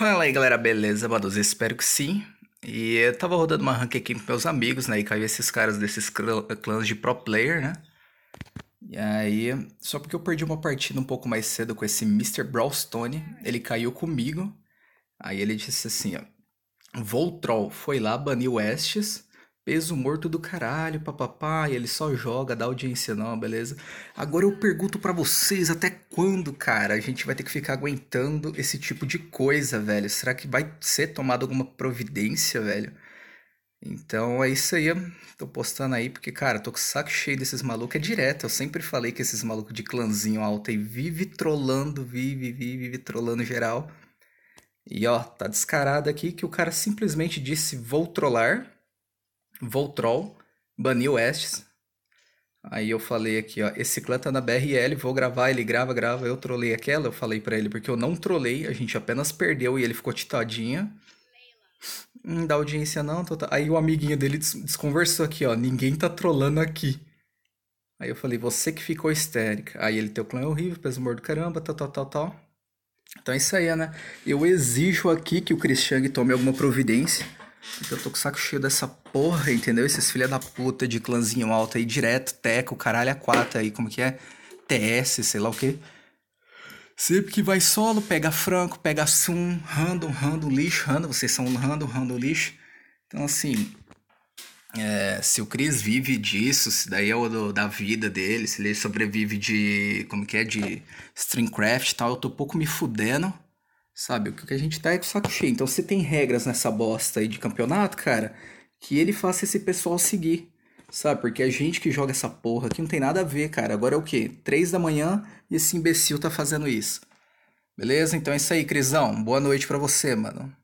Fala aí galera, beleza? Badoz, espero que sim. E eu tava rodando uma rank aqui com meus amigos, né? E caiu esses caras desses clãs de pro player, né? E aí, só porque eu perdi uma partida um pouco mais cedo com esse Mr. Brawlstone, ele caiu comigo. Aí ele disse assim, ó. Voltrol foi lá, baniu Estes peso morto do caralho, papapá, e ele só joga, dá audiência não, beleza? Agora eu pergunto para vocês, até quando, cara, a gente vai ter que ficar aguentando esse tipo de coisa, velho? Será que vai ser tomada alguma providência, velho? Então é isso aí, tô postando aí porque, cara, tô com saco cheio desses malucos, é direto, eu sempre falei que esses malucos de clãzinho alto aí vive trolando vive, vive, vive trolando geral. E ó, tá descarado aqui que o cara simplesmente disse vou trollar, Voltrol, baniu Estes. Aí eu falei aqui, ó, esse clã tá na BRL, vou gravar, ele grava, grava, eu trolei aquela, eu falei para ele, porque eu não trolei, a gente apenas perdeu e ele ficou titadinha. não hum, dá audiência não, tô, tá. aí o amiguinho dele des desconversou aqui, ó, ninguém tá trolando aqui. Aí eu falei, você que ficou histérica. Aí ele, teu clã é horrível, peso morto do caramba, tal, tal, tal, tal. Então é isso aí, né? Eu exijo aqui que o Christian tome alguma providência eu tô com o saco cheio dessa porra, entendeu? Esses filha da puta de clãzinho alto aí, direto, teco, caralho, a quata aí, como que é? TS, sei lá o quê. Sempre que vai solo, pega franco, pega sum, random, random, lixo, random. Vocês são random, random, lixo. Então, assim, é, se o Chris vive disso, se daí é o do, da vida dele, se ele sobrevive de. como que é? De streamcraft e tal, eu tô pouco me fudendo. Sabe, o que a gente tá é com saco cheio. Então você tem regras nessa bosta aí de campeonato, cara, que ele faça esse pessoal seguir. Sabe, porque a é gente que joga essa porra aqui não tem nada a ver, cara. Agora é o quê? Três da manhã e esse imbecil tá fazendo isso. Beleza? Então é isso aí, Crisão. Boa noite para você, mano.